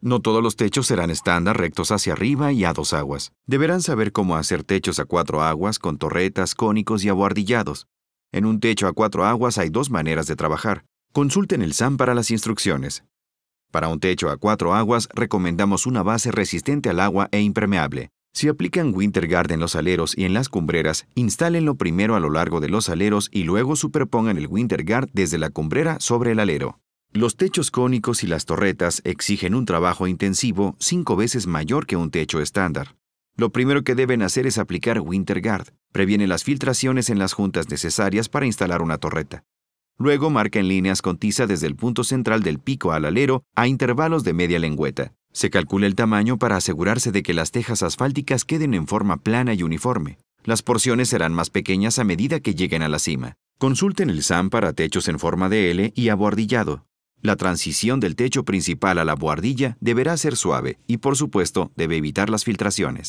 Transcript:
No todos los techos serán estándar rectos hacia arriba y a dos aguas. Deberán saber cómo hacer techos a cuatro aguas con torretas, cónicos y aboardillados. En un techo a cuatro aguas hay dos maneras de trabajar. Consulten el SAM para las instrucciones. Para un techo a cuatro aguas recomendamos una base resistente al agua e impermeable. Si aplican Winter Guard en los aleros y en las cumbreras, instálenlo primero a lo largo de los aleros y luego superpongan el Winter Guard desde la cumbrera sobre el alero. Los techos cónicos y las torretas exigen un trabajo intensivo cinco veces mayor que un techo estándar. Lo primero que deben hacer es aplicar WinterGuard. Previene las filtraciones en las juntas necesarias para instalar una torreta. Luego marca en líneas con tiza desde el punto central del pico al alero a intervalos de media lengüeta. Se calcula el tamaño para asegurarse de que las tejas asfálticas queden en forma plana y uniforme. Las porciones serán más pequeñas a medida que lleguen a la cima. Consulten el SAM para techos en forma de L y abordillado. La transición del techo principal a la buhardilla deberá ser suave y por supuesto debe evitar las filtraciones.